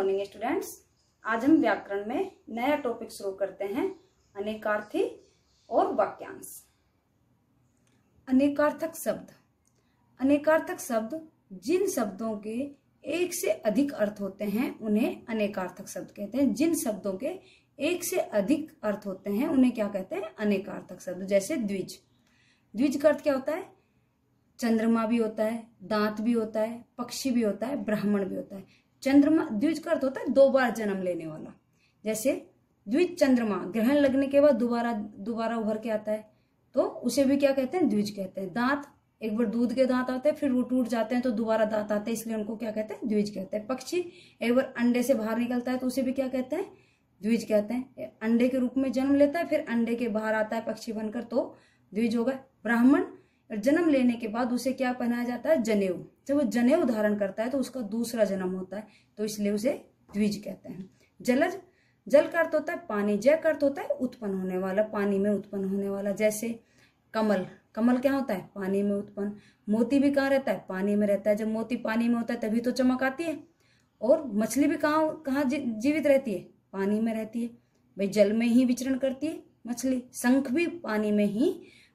morning students आज हम व्याकरण में नया टॉपिक शुरू करते हैं अनेकार्थी और वाक्यांश अनेकार्थक शब्द अनेकार्थक शब्द जिन शब्दों के एक से अधिक अर्थ होते हैं उन्हें अनेकार्थक शब्द कहते हैं जिन शब्दों के एक से अधिक अर्थ होते हैं उन्हें क्या कहते हैं अनेकार्थक शब्द जैसे द्विज द्विज का अर्थ क्या होता है चंद्रमा भी होता है दांत भी होता है पक्षी भी होता है ब्राह्मण भी होता है चंद्रमा द्विज का अर्थ होता है दो बार जन्म लेने वाला जैसे द्विज चंद्रमा ग्रहण लगने के बाद दोबारा दोबारा उभर के आता है तो उसे भी क्या कहते हैं द्विज कहते हैं दांत एक बार दूध के दांत आते हैं फिर वो टूट जाते हैं तो दोबारा दांत आते हैं इसलिए उनको क्या कहते हैं द्विज कहते हैं पक्षी एक बार अंडे से बाहर निकलता है तो उसे भी क्या कहते हैं द्विज कहते हैं अंडे के रूप में जन्म लेता है फिर अंडे के बाहर आता है पक्षी बनकर तो द्विज होगा ब्राह्मण जन्म लेने के बाद उसे क्या पहनाया जाता है जनेऊ जब वो जनेऊ धारण करता है तो उसका दूसरा जन्म होता है तो इसलिए उसे द्विज कहते हैं जलज जल का अर्थ होता है पानी जय का अर्थ होता है उत्पन्न होने वाला पानी में उत्पन्न होने वाला जैसे कमल कमल क्या होता है पानी में उत्पन्न मोती भी कहाँ रहता है पानी में रहता है जब मोती पानी में होता है तभी तो चमक आती है और मछली भी कहाँ कहाँ जी, जीवित रहती है पानी में रहती है भाई जल में ही विचरण करती है मछली शंख भी पानी में ही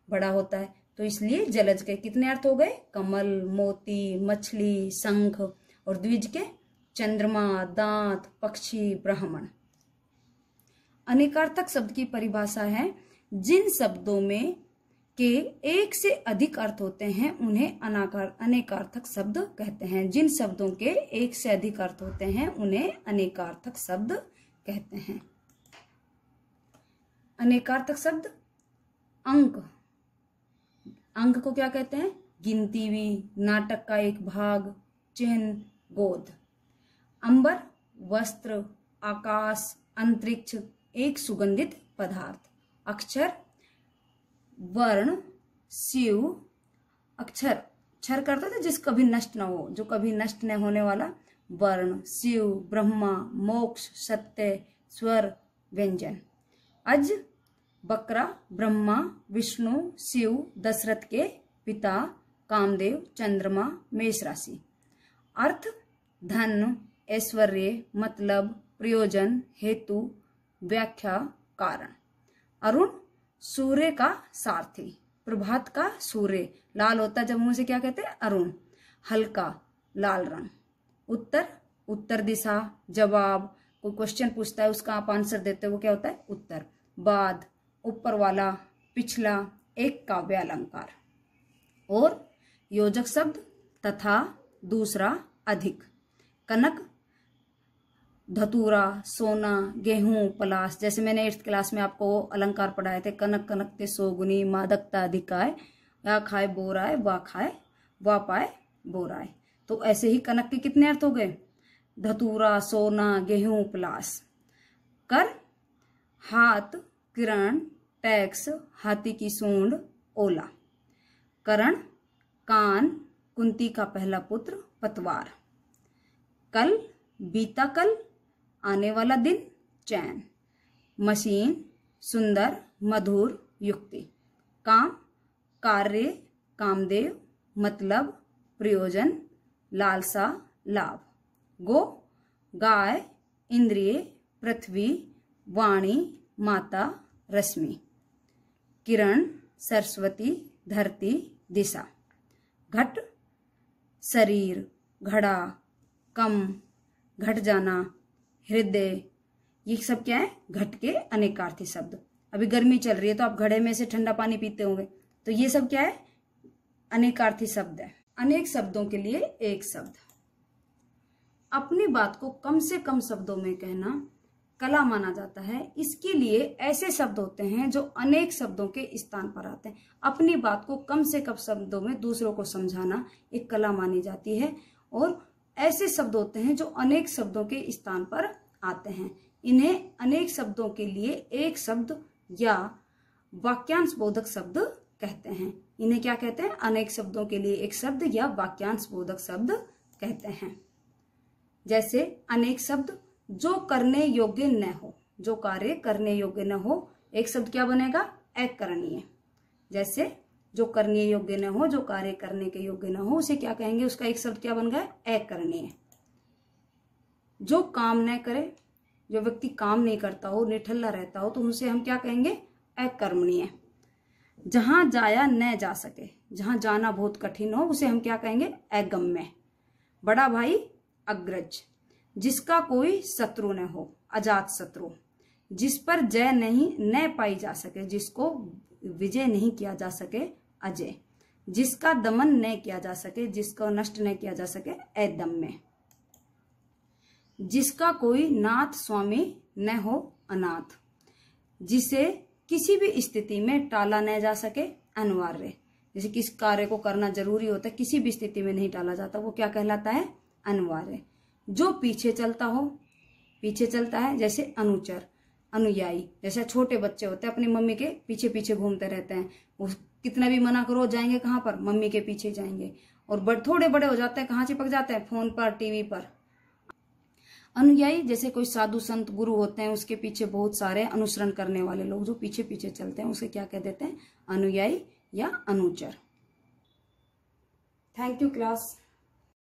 बड़ा होता है तो इसलिए जलज के कितने अर्थ हो गए कमल मोती मछली संख और द्विज के चंद्रमा दांत पक्षी ब्राह्मण अनेकार्थक शब्द की परिभाषा है जिन शब्दों में के एक से अधिक अर्थ होते हैं उन्हें अनाकार अनेकार्थक शब्द कहते हैं जिन शब्दों के एक से अधिक अर्थ होते हैं उन्हें अनेकार्थक शब्द कहते हैं अनेकार्थक शब्द अंक अंग को क्या कहते हैं गिनती भी नाटक का एक भाग चिन्ह गोद अंबर वस्त्र आकाश अंतरिक्ष एक सुगंधित पदार्थ अक्षर वर्ण शिव अक्षर अक्षर करते थे जिस कभी नष्ट ना हो जो कभी नष्ट न होने वाला वर्ण शिव ब्रह्मा मोक्ष सत्य स्वर व्यंजन अज बकरा ब्रह्मा विष्णु शिव दशरथ के पिता कामदेव चंद्रमा मेष राशि अर्थ धन ऐश्वर्य मतलब प्रयोजन हेतु व्याख्या कारण अरुण सूर्य का सारथी प्रभात का सूर्य लाल होता जब मुझे क्या कहते हैं अरुण हल्का लाल रंग उत्तर उत्तर दिशा जवाब कोई क्वेश्चन पूछता है उसका आप आंसर देते हो क्या होता है उत्तर बाद ऊपर वाला पिछला एक काव्य अलंकार और योजक शब्द तथा दूसरा अधिक कनक धतूरा सोना गेहूं पलास जैसे मैंने एट्थ क्लास में आपको अलंकार पढ़ाए थे कनक कनक ते सोगुनी मादकता अधिकाय या खाए बोराय वा खाए वा पाए बोराए तो ऐसे ही कनक के कितने अर्थ हो गए धतूरा सोना गेहूं पलास कर हाथ किरण टैक्स हाथी की सूंड ओला करण कान कुंती का पहला पुत्र पतवार कल बीता कल आने वाला दिन चैन मशीन सुंदर मधुर युक्ति काम कार्य कामदेव मतलब प्रयोजन लालसा लाभ गो गाय इंद्रिय पृथ्वी वाणी माता रश्मि किरण सरस्वती धरती दिशा घट शरीर घड़ा कम घट जाना हृदय ये सब क्या है घट के अनेकार्थी शब्द अभी गर्मी चल रही है तो आप घड़े में से ठंडा पानी पीते होंगे तो ये सब क्या है अनेकार्थी शब्द है अनेक शब्दों के लिए एक शब्द अपनी बात को कम से कम शब्दों में कहना कला माना जाता है इसके लिए ऐसे शब्द होते हैं जो अनेक शब्दों के स्थान पर आते हैं अपनी बात को कम से कम शब्दों में दूसरों को समझाना एक कला मानी जाती है और ऐसे शब्द होते हैं जो अनेक शब्दों के स्थान पर आते हैं इन्हें अनेक शब्दों के लिए एक शब्द या वाक्यांश बोधक शब्द कहते हैं इन्हें क्या कहते हैं अनेक शब्दों के लिए एक शब्द या वाक्यांश बोधक शब्द कहते हैं जैसे अनेक शब्द जो करने योग्य न हो जो कार्य करने योग्य न हो एक शब्द क्या बनेगा अकरणीय जैसे जो करने योग्य न हो जो कार्य करने के योग्य न हो उसे क्या कहेंगे उसका एक शब्द क्या बन गया अकरणीय जो काम न करे जो व्यक्ति काम नहीं करता हो निठल्ला रहता हो तो उनसे हम क्या कहेंगे अकर्मणीय जहां जाया न जा सके जहां जाना बहुत कठिन हो उसे हम क्या कहेंगे अगम्य बड़ा भाई अग्रज जिसका कोई शत्रु न हो अजात शत्रु जिस पर जय नहीं न पाई जा सके जिसको विजय नहीं किया जा सके अजय जिसका दमन न किया जा सके जिसको नष्ट न किया जा सके एदम में जिसका कोई नाथ स्वामी न हो अनाथ जिसे किसी भी स्थिति में टाला न जा सके अनिवार्य जैसे किस कार्य को करना जरूरी होता है किसी भी स्थिति में नहीं टाला जाता वो क्या कहलाता है अनिवार्य जो पीछे चलता हो पीछे चलता है जैसे अनुचर अनुयायी जैसे छोटे बच्चे होते हैं अपनी मम्मी के पीछे पीछे घूमते रहते हैं वो कितना भी मना करो जाएंगे कहाँ पर मम्मी के पीछे जाएंगे और बड़ थोड़े बड़े हो जाते हैं कहाँ चिपक जाते हैं फोन पर टीवी पर अनुयायी जैसे कोई साधु संत गुरु होते हैं उसके पीछे बहुत सारे अनुसरण करने वाले लोग जो पीछे पीछे चलते हैं उसे क्या कह देते हैं अनुयायी या अनुचर थैंक यू क्लास